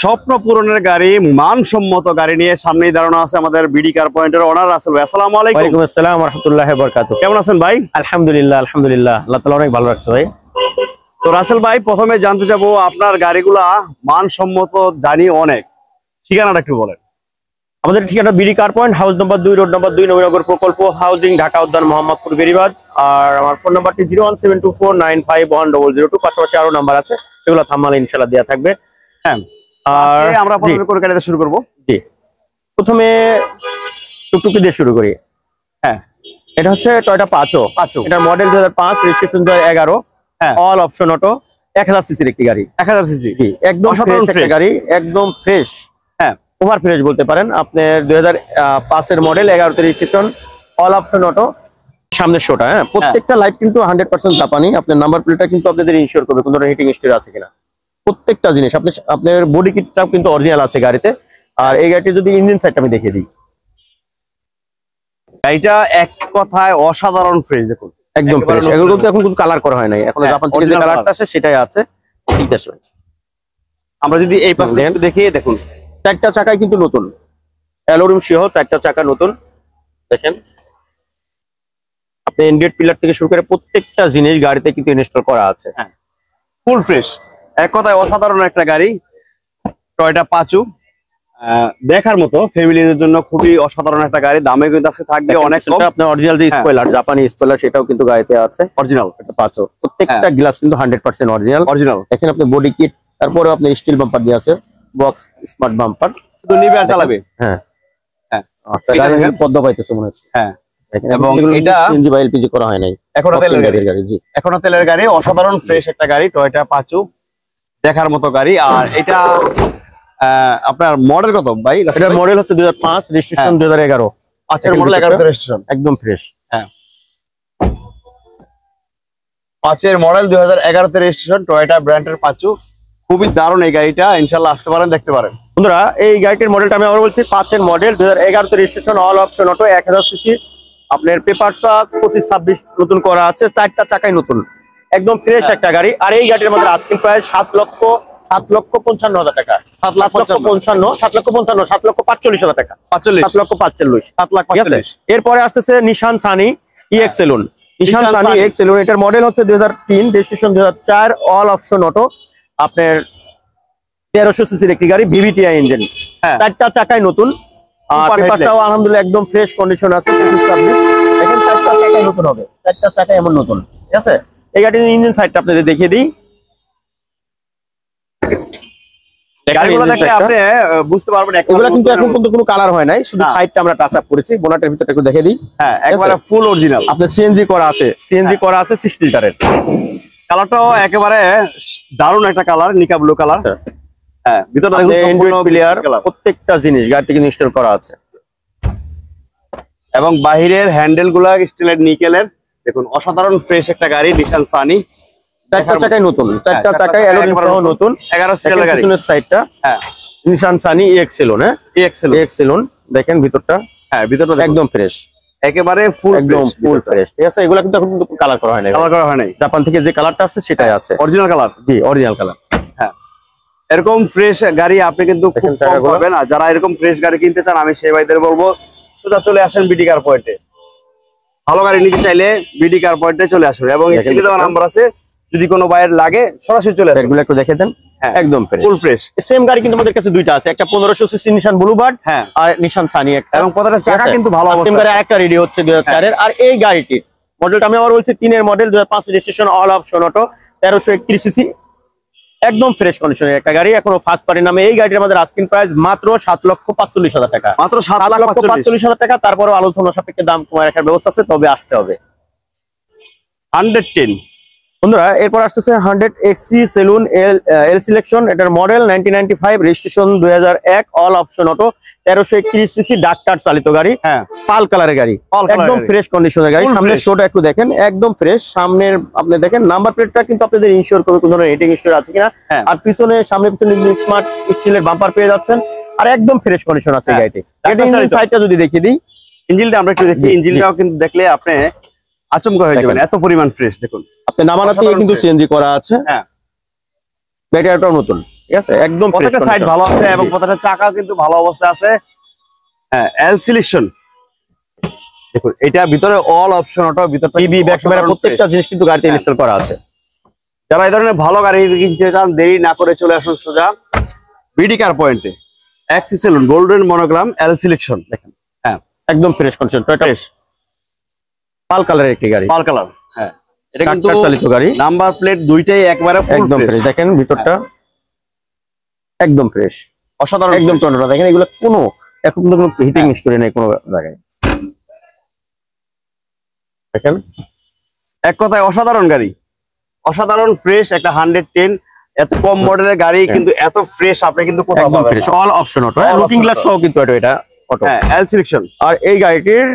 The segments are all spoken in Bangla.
স্বপ্ন পূরণের গাড়ি মানসম্মত গাড়ি নিয়ে সামনেই দাঁড়ানো আছে আমাদের বিডি কার পয়েন্টের ওনার আসল ভাই আসসালাম আলাইকুম আসসালাম কেমন আছেন ভাই আলহামদুলিল্লাহ আলহামদুলিল্লাহ আল্লাহ তালা অনেক ভালো রাখছে ভাই তো রাসেল ভাই প্রথমে জানতে যাব আপনার গাড়িগুলা মানসম্মত জানি অনেক ঠিকানাটা একটু বলেন আমাদের ঠিকানা BD car point house number দুই রোড নম্বর দুই নবীনগর প্রকল্প হাউজিং ঢাকা উদ্যান মোহাম্মদপুর বেরিবাদ আর আমার ফোন নাম্বারটি zero one seven two four nine five one double zero two পাশাপাশি আরো নাম্বার আছে সেগুলো থামালে ইনশাল্লাহ দেওয়া থাকবে হ্যাঁ আর আমরা শুরু করব প্রথমে দিয়ে শুরু করি হ্যাঁ এটা হচ্ছে টয়টা মডেল দু হাজার পাঁচ দু হাজার এগারো হ্যাঁ। অল এক হাজার একটি গাড়ি এক হাজার সিসি একদম গাড়ি একদম ফ্রেশ হ্যাঁ ওভার ফ্রেশ বলতে পারেন আপনার দুই হাজার পাঁচের মডেল এগারোতে রেজিস্ট্রেশন অল অপশন অটো সামনের শোটা হ্যাঁ।, হ্যাঁ প্রত্যেকটা লাইফ কিন্তু হান্ড্রেড পার্সেন্ট জাপানি আপনার নাম্বার প্লেটটা কিন্তু আপনাদের ইনশিওর করবে কোনো হিটিং স্টোর আছে কিনা প্রত্যেকটা জিনিস আপনি আপনার বডি কিটটা কিন্তু অরিজিনাল আছে গাড়িতে আর এই গাড়িটি যদি ইঞ্জিন সাইডটা আমি দেখিয়ে দিই গাড়িটা এক কথায় অসাধারণ ফ্রেশ দেখুন একদম ফ্রেশ এগুলো তো এখন কিন্তু কালার করা হয় নাই এখন হ্যাঁ, জাপান থেকে যে কালারটা আসে সেটাই আছে ঠিক আছে আমরা যদি এই পাশ থেকে দেখিয়ে দেখুন চারটা চাকায় কিন্তু নতুন অ্যালোরিম সিহ চারটা চাকা নতুন দেখেন আপনি এন্ড্রয়েড পিলার থেকে শুরু করে প্রত্যেকটা জিনিস গাড়িতে কিন্তু ইনস্টল করা আছে হ্যাঁ ফুল ফ্রেশ এক কথায় অসাধারণ একটা গাড়ি টয়টা পাঁচু দেখার মতো ফ্যামিলির জন্য খুবই অসাধারণ একটা গাড়ি দামে কিন্তু আছে থাকবে অনেক কম আপনার অরিজিনাল দিয়ে স্পয়লার জাপানি স্পয়লার সেটাও কিন্তু গাড়িতে আছে অরিজিনাল এটা প্রত্যেকটা গ্লাস হ্যাঁ। কিন্তু 100% অরিজিনাল অরিজিনাল এখানে আপনি বডি কিট তারপরে আপনি স্টিল বাম্পার দিয়ে আছে বক্স স্মার্ট বাম্পার শুধু নিবে আর চালাবে হ্যাঁ হ্যাঁ আচ্ছা পদ্ম পাইতেছে মনে হচ্ছে হ্যাঁ এবং এটা এলপিজি করা হয় নাই এখনো তেলের গাড়ি তেলের গাড়ি অসাধারণ ফ্রেশ একটা গাড়ি টয়টা পাঁচু দেখার মতো গাড়ি আর এটা আপনার মডেল কত ভাই এটা মডেল হচ্ছে 2005 রেজিস্ট্রেশন 2011 আচ্ছা মডেল 11 রেজিস্ট্রেশন একদম ফ্রেশ হ্যাঁ পাঁচের মডেল 2011 তে রেজিস্ট্রেশন টয়োটা ব্র্যান্ডের পাঁচু খুবই দারুণ এই গাড়িটা ইনশাআল্লাহ আসতে পারেন দেখতে পারেন বন্ধুরা এই গাড়িটির মডেলটা আমি আবার বলছি পাঁচের মডেল 2011 তে registration all option auto 1000 CC আপনার পেপারটা 25 26 নতুন করা আছে চারটা চাকাই নতুন একদম ফ্রেশ একটা গাড়ি আর এই গাড়ির মধ্যে আজকিন প্রায় সাত লক্ষ সাত লক্ষ পঞ্চান্ন হাজার টাকা সাত লাখ পঞ্চান্ন সাত লক্ষ পঞ্চান্ন সাত লক্ষ পাঁচচল্লিশ হাজার টাকা পাঁচচল্লিশ সাত লক্ষ পাঁচচল্লিশ সাত লাখ পাঁচচল্লিশ এরপরে আসতেছে Nissan Sunny saloon Nissan Sunny এক্সেলুন এটার মডেল হচ্ছে দুই হাজার তিন রেজিস্ট্রেশন দুই হাজার চার অল অপশন অটো আপনার তেরোশো সিসির একটি গাড়ি ভিভিটিআই ইঞ্জিন হ্যাঁ। চারটা চাকায় নতুন হ্যাঁ, পেপারটাও আলহামদুলিল্লাহ একদম ফ্রেশ কন্ডিশন আছে চাকায় এমন নতুন ঠিক আছে এই গাড়ির ইঞ্জিন সাইডটা আপনাদের দেখিয়ে দিই বুঝতে পারবেন কিন্তু এখন কোনো কালার হয় নাই শুধু হ্যাঁ। আমরা টাচ আপ করেছি বোনাটের দেখে দিই ফুল হ্যাঁ, অরিজিনাল আপনার সিএনজি করা আছে সিএনজি হ্যাঁ। করা আছে একেবারে দারুণ একটা কালার নিকা ব্লু কালার হ্যাঁ প্রত্যেকটা জিনিস গাড়িতে ইনস্টল করা আছে এবং বাহিরের হ্যান্ডেল গুলা স্টিলের নিকেলের দেখুন অসাধারণ ফ্রেশ একটা গাড়ি নিশান সানি চারটা চাকায় নতুন হ্যাঁ, চারটা চাকায় নতুন এগারো সিরিয়াল সাইডটা হ্যাঁ নিশান সানি এক্সেলন হ্যাঁ এক্সেলন e e দেখেন ভিতরটা হ্যাঁ ভিতরটা একদম ফ্রেশ একেবারে ফুল একদম ফুল ফ্রেশ ঠিক আছে এগুলো কিন্তু এখন কালার করা হয় কালার করা হয় নাই জাপান থেকে যে কালারটা আছে সেটাই আছে অরিজিনাল কালার জি অরিজিনাল কালার হ্যাঁ এরকম ফ্রেশ গাড়ি আপনি কিন্তু যারা এরকম ফ্রেশ গাড়ি কিনতে চান আমি সেই ভাইদের বলবো সোজা চলে আসেন বিডিকার পয়েন্টে ভালো গাড়ি নিতে চাইলে বিডি কার পয়েন্টে চলে আসবে এবং স্ক্রিনে দেওয়া নাম্বার আছে যদি কোনো বাইরের লাগে সরাসরি চলে আসুন এগুলো একটু দেখে দেন হ্যাঁ, একদম ফুল ফ্রেশ সেম গাড়ি কিন্তু আমাদের কাছে দুইটা আছে একটা 1500 সিসি নিশান ব্লুবার্ড হ্যাঁ আর নিশান সানি একটা এবং কথাটা চাকা কিন্তু ভালো অবস্থা সেম গাড়ি একটা রেডি হচ্ছে 2004 এর আর এই গাড়িটি মডেলটা আমি আবার বলছি তিনের model 2005 registration all option auto 1331 CC একদম ফ্রেশ কন্ডিশনের একটা গাড়ি এখনো ফার্স্ট পারি নামে এই গাড়ির আমাদের আস্কিন প্রাইস মাত্র সাত লক্ষ পাঁচচল্লিশ হাজার টাকা মাত্র সাত লক্ষ পাঁচচল্লিশ হাজার টাকা তারপরও আলোচনা সাপেক্ষে দাম কমায় রাখার ব্যবস্থা আছে তবে আসতে হবে হান্ড্রেড টেন বন্ধুরা এরপর আসতেছে hundred Axio saloon L L selection এটার মডেল রেজিস্ট্রেশন দুই অল অপশন অটো তেরোশো একত্রিশ সিসি ডাক্তার চালিত গাড়ি হ্যাঁ পাল কালারের গাড়ি একদম ফ্রেশ কন্ডিশনের গাড়ি সামনের শোটা একটু দেখেন একদম ফ্রেশ সামনের আপনি দেখেন নাম্বার প্লেটটা কিন্তু আপনাদের ইনশিওর করবে কোনো ধরনের রেটিং ইনশিওর আছে কিনা হ্যাঁ। আর পিছনে সামনে পিছনে স্মার্ট স্টিলের বাম্পার পেয়ে যাচ্ছেন আর একদম ফ্রেশ কন্ডিশন আছে হ্যাঁ। গাড়িটি সাইডটা যদি দেখিয়ে দিই ইঞ্জিনটা আমরা একটু দেখি ইঞ্জিনটাও কিন্তু দেখলে আপনি আচমকা হয়ে যাবেন এত পরিমাণ ফ্রেশ দেখুন আপনি নামানাতে কিন্তু সিএনজি করা আছে হ্যাঁ ব্যাটারিটাও নতুন ঠিক আছে হ্যাঁ। একদম প্রত্যেকটা সাইড ভালো আছে এবং প্রত্যেকটা চাকা কিন্তু ভালো অবস্থায় আছে হ্যাঁ এল সিলেকশন দেখুন এটা ভিতরে অল অপশন অটো ভিতর টিভি ব্যাক ক্যামেরা প্রত্যেকটা জিনিস কিন্তু গাড়িতে ইনস্টল হ্যাঁ। করা আছে যারা এই ধরনের ভালো গাড়ি কিনতে চান দেরি না করে চলে আসুন সোজা বিডি কার পয়েন্টে Axio saloon golden monogram L selection দেখেন হ্যাঁ একদম ফ্রেশ কন্ডিশন টয়টা পাল কালারের একটি গাড়ি পাল কালার হ্যাঁ এটা চালিত গাড়ি নাম্বার প্লেট দুইটাই একবারে একদম ফ্রেশ দেখেন ভিতরটা হ্যাঁ। একদম ফ্রেশ অসাধারণ একদম টনটা দেখেন এগুলো কোনো এখন কোনো হিটিং হ্যাঁ। স্টোরি নেই কোনো জায়গায় দেখেন এক কথায় অসাধারণ গাড়ি অসাধারণ ফ্রেশ একটা হান্ড্রেড টেন এত কম মডেলের গাড়ি হ্যাঁ। কিন্তু এত ফ্রেশ আপনি কিন্তু কোথাও কিন্তু এটা অটো এল সিলেকশন আর এই গাড়িটির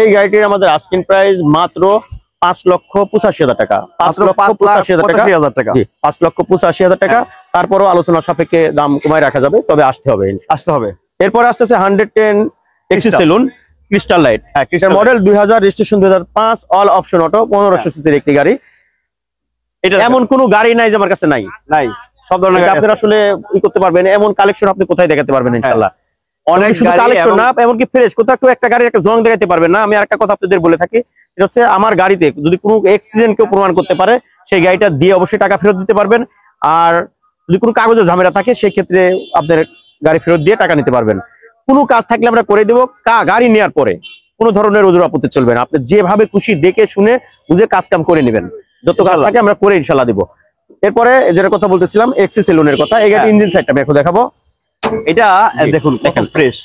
এই গাড়িটির আমাদের আস্কিন প্রাইস মাত্র পাঁচ লক্ষ পঁচাশি হাজার টাকা পাঁচ লক্ষ পঁচাশি হাজার টাকা পাঁচ লক্ষ পঁচাশি হাজার টাকা হ্যাঁ। তারপরও আলোচনা সাপেক্ষে দাম কমায় রাখা যাবে তবে আসতে হবে আসতে হবে এরপর আসতেছে hundred ten saloon crystal light হ্যাঁ মডেল দুই হাজার রেজিস্ট্রেশন দুই অল অপশন অটো পনেরোশো হ্যাঁ। সিসির একটি গাড়ি এমন কোন গাড়ি নাই যে আমার কাছে নাই নাই সব ধরনের আপনারা আসলে ই করতে পারবেন এমন কালেকশন আপনি কোথায় দেখাতে পারবেন হ্যাঁ। ইনশাল্লাহ কোথাও একটা গাড়ির জং দেখাতে পারবে না আমি আরেকটা কথা আপনাদের বলে থাকি এটা হচ্ছে আমার গাড়িতে যদি কোনো অ্যাক্সিডেন্ট কেউ প্রমাণ করতে পারে সেই গাড়িটা দিয়ে অবশ্যই টাকা ফেরত দিতে পারবেন আর যদি কোনো কাগজের ঝামেলা থাকে সেই ক্ষেত্রে আপনার গাড়ি ফেরত দিয়ে টাকা নিতে পারবেন কোনো কাজ থাকলে আমরা করে দেবো গাড়ি নেওয়ার পরে কোনো ধরনের ওজুর আপত্তি চলবে না আপনি যেভাবে খুশি দেখে শুনে বুঝে কাজ কাম করে নেবেন যত কাজ থাকে আমরা করে ইনশাল্লাহ দিব এরপরে যেটা কথা বলতেছিলাম এক্সি সেলুনের কথা এই গাড়ি ইঞ্জিন সাইডটা আমি এখন দেখাবো এটা দেখুন দেখেন ফ্রেশ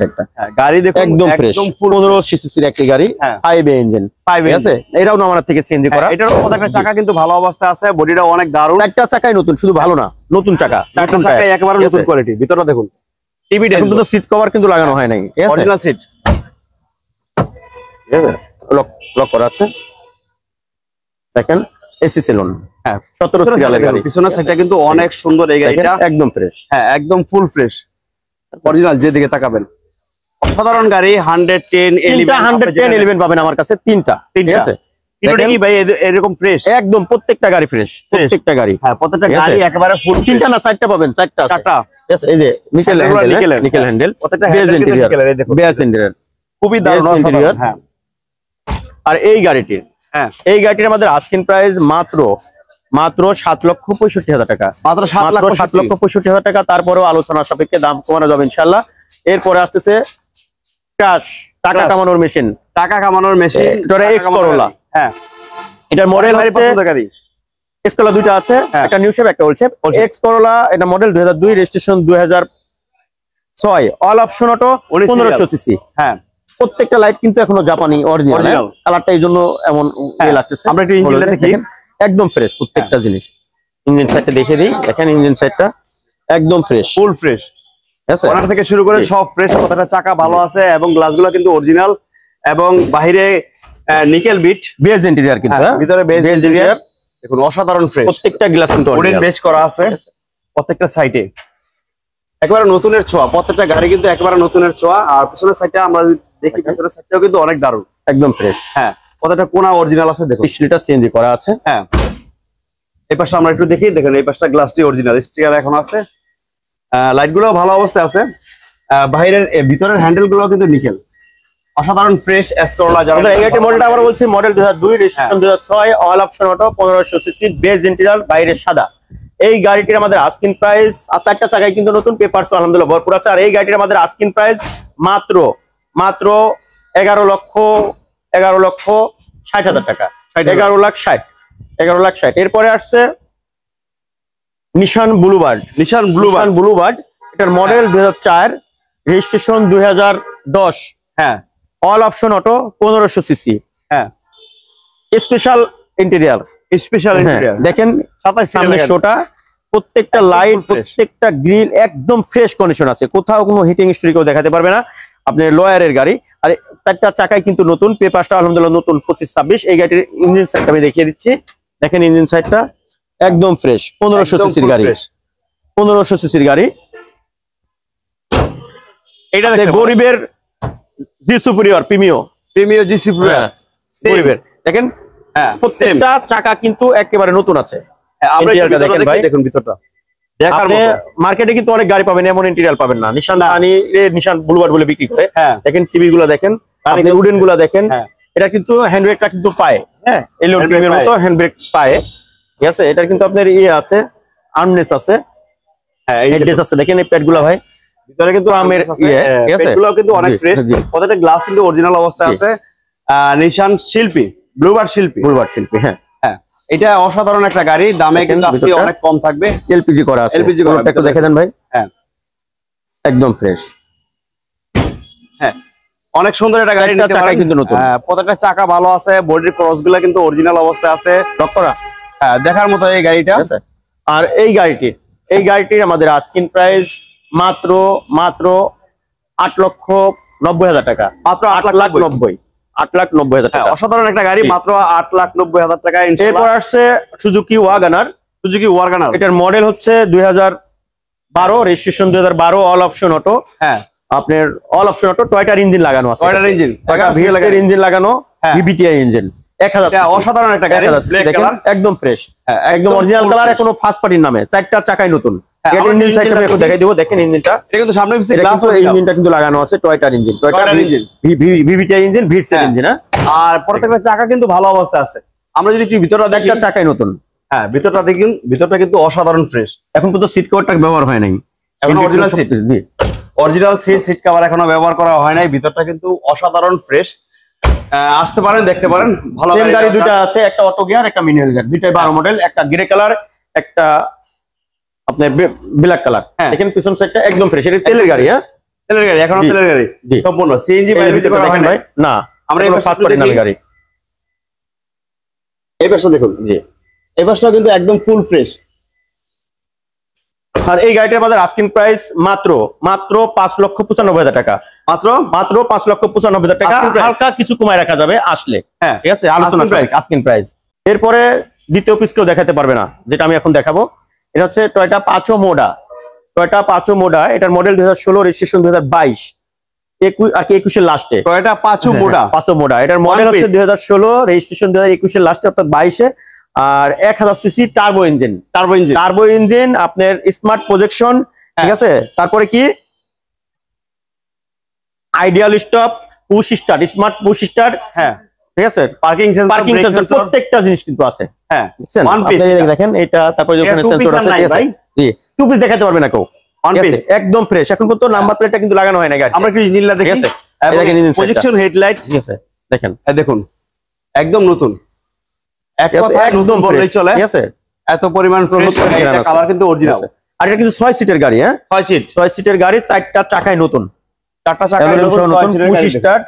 সেটটা হ্যাঁ, গাড়ি দেখুন একদম ফ্রেশ একদম 15 সিসির একটি গাড়ি ফাইভ ইঞ্জিন ফাইভ আছে এটাও আমার থেকে সিএনজি হ্যাঁ, করা এটার প্রত্যেকটা চাকা কিন্তু ভালো অবস্থা আছে বডিটা অনেক দারুণ একটা চাকাই নতুন শুধু ভালো না নতুন চাকা নতুন চাকা একেবারে নতুন কোয়ালিটি ভিতরটা দেখুন টিভি কিন্তু সিট কভার কিন্তু লাগানো হয় নাই অরিজিনাল সিট ঠিক আছে লক লক করা আছে দেখেন এসি সেলুন হ্যাঁ গাড়ি কিন্তু অনেক সুন্দর এই গাড়িটা একদম ফ্রেশ হ্যাঁ একদম ফুল ফ্রেশ অরিজিনাল যেদিকে তাকাবেন গাড়ি পাবেন আমার কাছে তিনটা এরকম ফ্রেশ একদম প্রত্যেকটা গাড়ি ফ্রেশ প্রত্যেকটা গাড়ি হ্যাঁ প্রত্যেকটা গাড়ি একেবারে ফুল তিনটা না চারটা পাবেন চারটা হ্যাঁ, হ্যাঁ? প্রত্যেকটা খুবই দারুণ হ্যাঁ আর এই গাড়িটির হ্যাঁ এই গাড়িটির আমাদের আস্কিন প্রাইস মাত্র মাত্র সাত লক্ষ পঁয়ষট্টি হাজার টাকা মাত্র সাত লক্ষ পঁয়ষট্টি হাজার টাকা তারপরেও আলোচনা সাপেক্ষে দাম কমানো যাবে ইনশাল্লাহ এরপরে আসতেছে ক্রাশ টাকা কামানোর মেশিন টাকা কামানোর মেশিন এক্স করোলা হ্যাঁ এটা মডেল গাড়ি এক্স করোলা দুইটা আছে হ্যাঁ। একটা নিউ শেপ একটা বলছে শেপ এক্স করোলা এটা মডেল দুই registration 2006 all option auto 1500 CC হ্যাঁ প্রত্যেকটা লাইট কিন্তু এখনো জাপানি অরিজিনাল হ্যাঁ? কালারটা এই জন্য এমন ইয়ে হ্যাঁ, লাগতেছে আমরা একটু ইঞ্জিনটা দেখি একদম ফ্রেশ প্রত্যেকটা হ্যাঁ। জিনিস ইঞ্জিন সাইডটা দেখে দিই দেখেন ইঞ্জিন সাইডটা একদম ফ্রেশ ফুল ফ্রেশ কর্নার থেকে শুরু করে সব ফ্রেশ কথাটা চাকা ভালো আছে এবং গ্লাসগুলো কিন্তু অরিজিনাল এবং বাহিরে নিকেল বিট বেজ ইন্টেরিয়ার কিন্তু ভিতরে বেজ ইন্টেরিয়ার দেখুন অসাধারণ ফ্রেশ প্রত্যেকটা গ্লাস কিন্তু অরিজিনাল বেজ করা আছে প্রত্যেকটা সাইডে একেবারে নতুনের ছোঁয়া প্রত্যেকটা গাড়ি কিন্তু একেবারে নতুনের ছোঁয়া আর পিছনের সাইডটা আমরা দেখি ভেতরের সাইডটাও কিন্তু অনেক দারুণ একদম ফ্রেশ হ্যাঁ কতটা কোনা অরিজিনাল আছে দেখুন স্টিলটা চেঞ্জ করা আছে হ্যাঁ এই পাশটা আমরা একটু দেখি দেখেন এই পাশটা গ্লাসটি অরিজিনাল স্টিকার এখন আছে লাইটগুলো ভালো অবস্থায় আছে বাইরের ভিতরের হ্যান্ডেলগুলো কিন্তু নিকেল অসাধারণ ফ্রেশ এসকোলা যারা এগারটি মডেলটা আমরা বলছি model 2002 registration 2006 all option auto 1500 CC beige interior বাইরে সাদা এই গাড়িটির আমাদের আস্কিন প্রাইস আর চারটা জায়গায় কিন্তু নতুন পেপারস আলহামদুলিল্লাহ ভরপুর আছে আর এই গাড়িটির আমাদের আস্কিন প্রাইস মাত্র মাত্র এগারো লক্ষ এগারো লক্ষ ষাট হাজার টাকা এগারো লাখ ষাট এগারো লাখ ষাট এরপরে আসছে Nissan Bluebird Nissan Bluebird Bluebird এটার মডেল হ্যাঁ। দুই রেজিস্ট্রেশন দুই হ্যাঁ অল অপশন অটো পনেরোশো সিসি হ্যাঁ স্পেশাল ইন্টেরিয়ার স্পেশাল ইন্টেরিয়ার দেখেন সামনে শোটা প্রত্যেকটা লাইট প্রত্যেকটা গ্রিল একদম ফ্রেশ কন্ডিশন আছে কোথাও কোনো হিটিং স্টোরি কেউ দেখাতে পারবে না আপনার লয়ারের গাড়ি আর চারটা চাকায় কিন্তু নতুন পেপারটা আলহামদুলিল্লাহ নতুন পঁচিশ ছাব্বিশ এই গাড়ির ইঞ্জিন সাইড আমি দেখিয়ে দিচ্ছি দেখেন ইঞ্জিন সাইডটা একদম ফ্রেশ পনেরোশো সিসির গাড়ি পনেরোশো সিসির গাড়ি এটা গরিবের G superior Premio Premio G superior গরিবের দেখেন হ্যাঁ, প্রত্যেকটা চাকা কিন্তু একেবারে নতুন আছে হ্যাঁ, দেখুন ভিতরটা মার্কেটে কিন্তু অনেক গাড়ি পাবেন এমন ইন্টেরিয়াল পাবেন না নিশান নিশান বলে বিক্রি করে হ্যাঁ। দেখেন টিভি দেখেন উডেন হ্যাঁ, দেখেন হ্যাঁ। এটা কিন্তু কিন্তু পায় হ্যাঁ ঠিক আছে কিন্তু আপনার ইয়ে আছে আর্মনেস আছে হ্যাঁ এই প্যাডগুলা কিন্তু ইয়ে, কিন্তু অনেক গ্লাস কিন্তু অরিজিনাল অবস্থায় আছে নিশান শিল্পী ব্লুবার শিল্পী ব্লুবার শিল্পী হ্যাঁ এটা অসাধারণ একটা গাড়ি দামে কিন্তু আজকে অনেক কম থাকবে এলপিজি করা আছে এলপিজি করা একটু দেখে দেন ভাই হ্যাঁ একদম ফ্রেশ হ্যাঁ অনেক সুন্দর একটা গাড়ি নিতে পারেন কিন্তু নতুন হ্যাঁ প্রত্যেকটা চাকা ভালো আছে বডির ক্রসগুলো কিন্তু অরিজিনাল অবস্থায় আছে ডক্টর করা হ্যাঁ দেখার মতো এই গাড়িটা আর এই গাড়িটি এই গাড়িটির আমাদের আস্কিন প্রাইস মাত্র মাত্র আট লক্ষ নব্বই হাজার টাকা মাত্র আট লাখ নব্বই আট লাখ নব্বই হাজার হ্যাঁ, অসাধারণ একটা গাড়ি মাত্র আট লাখ নব্বই হাজার টাকা এরপর আসছে সুজুকি ওয়াগানার সুজুকি ওয়াগানার এটার মডেল হচ্ছে দুই বারো রেজিস্ট্রেশন দুই বারো অল অপশন অটো হ্যাঁ আপনার অল অপশন অটো টয়টার ইঞ্জিন লাগানো আছে টয়টার ইঞ্জিন ইঞ্জিন লাগানো বিবিটিআই ইঞ্জিন অসাধারণ হ্যাঁ, ইঞ্জিন হ্যাঁ, ইঞ্জিন হ্যাঁ। চাকা কিন্তু ভালো অবস্থা আছে আমরা যদি ভিতরটা চাকাই নতুন হ্যাঁ ভিতরটা দেখুন ভিতরটা কিন্তু অসাধারণ ফ্রেশ এখন পর্যন্ত সিট কভারটা ব্যবহার হয় নাই এখন original seat original seat seat cover এখনো ব্যবহার করা হয় নাই ভিতরটা কিন্তু অসাধারণ ফ্রেশ আসতে পারেন দেখতে পারেন ভালো গাড়ি দুটো আছে একটা অটো গিয়ার একটা মিনিমাল গিয়ার দুইটাই 12 মডেল হ্যাঁ। একটা গ্রে কালার একটা আপনার ব্ল্যাক কালার দেখেন পিছন সাইডটা একদম ফ্রেশ এটা তেলের গাড়ি হ্যাঁ তেলের গাড়ি এখনো তেলের গাড়ি সম্পূর্ণ সিএনজি বাইরে করা হয় ভাই না আমরা এই ফার্স্ট অরিজিনাল গাড়ি এই পাশটা দেখুন জি এই পাশটা কিন্তু একদম ফুল ফ্রেশ আর এই গাড়িটার বাজার আস্কিং প্রাইস মাত্র মাত্র পাঁচ লক্ষ পঁচানব্বই হাজার টাকা মাত্র মাত্র পাঁচ লক্ষ পঁচানব্বই হাজার টাকা হালকা কিছু কমায় রাখা যাবে আসলে হ্যাঁ, ঠিক আছে আলোচনা আস্কিং প্রাইস এরপরে দ্বিতীয় পিস কেউ দেখাতে পারবে না যেটা আমি এখন দেখাবো এটা হচ্ছে টয়টা পাঁচো মোডা টয়টা পাঁচো মোডা এটার মডেল দুই হাজার ষোলো রেজিস্ট্রেশন দুই হাজার বাইশ একুশের লাস্টে টয়টা পাঁচো মোডা পাঁচো মোডা এটার মডেল হচ্ছে দুই হাজার ষোলো রেজিস্ট্রেশন দুই হাজার একুশের লাস্টে অর্থাৎ বাইশে আর এক হাজার CC turbo engine turbo engine turbo engine আপনার স্মার্ট হ্যাঁ। প্রজেকশন ঠিক আছে তারপরে কি idle stop push start smart push start হ্যাঁ ঠিক আছে পার্কিং পার্কিং সেন্সর প্রত্যেকটা জিনিস কিন্তু আছে হ্যাঁ ওয়ান পিস দেখেন এটা তারপরে ওখানে সেন্সর আছে ঠিক আছে জি টু পিস দেখাতে পারবে না কেউ ওয়ান পিস একদম ফ্রেশ এখন কত নাম্বার প্লেটটা কিন্তু লাগানো হয় না গাড়ি আমরা কি নীলা দেখি ঠিক আছে প্রজেকশন হেডলাইট ঠিক আছে দেখেন দেখুন একদম নতুন এক কথায় একদম বললেই চলে এত পরিমাণ কালার কিন্তু অরিজিনাল আর এটা কিন্তু 6 সিটের গাড়ি হ্যাঁ 6 সিট 6 সিটের গাড়ি চারটা চাকায় নতুন চারটা চাকায় নতুন 25 স্টার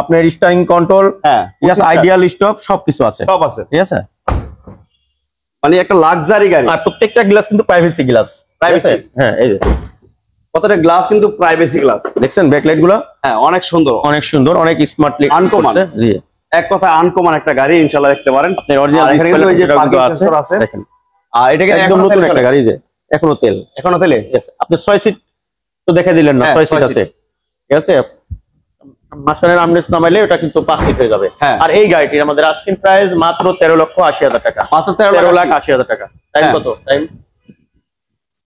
আপনার স্টারিং কন্ট্রোল হ্যাঁ আইডিয়াল স্টপ সবকিছু আছে সব আছে ঠিক আছে মানে একটা লাক্সারি গাড়ি আর প্রত্যেকটা গ্লাস কিন্তু প্রাইভেসি গ্লাস প্রাইভেসি হ্যাঁ এই কতটা গ্লাস কিন্তু প্রাইভেসি গ্লাস দেখছেন ব্যাকলাইট গুলো হ্যাঁ অনেক সুন্দর অনেক সুন্দর অনেক স্মার্টলি আনকমন এক কথা আনকমন একটা গাড়ি ইনশাল্লাহ দেখতে পারেন আপনি অরিজিনাল যে পার্কিং সেন্সর আছে দেখেন আর এটা কিন্তু একদম নতুন একটা গাড়ি যে এখনো তেল এখনো তেলে আপনি 6 সিট তো দেখে দিলেন না 6 হ্যাঁ, সিট আছে ঠিক আছে মাঝখানে আমনেস নামাইলে ওটা কিন্তু 5 সিট হয়ে যাবে হ্যাঁ। আর এই গাড়িটির আমাদের আজকিন প্রাইস মাত্র 13 লক্ষ 80 হাজার টাকা মাত্র 13 লক্ষ 80 হাজার টাকা টাইম হ্যাঁ। কত টাইম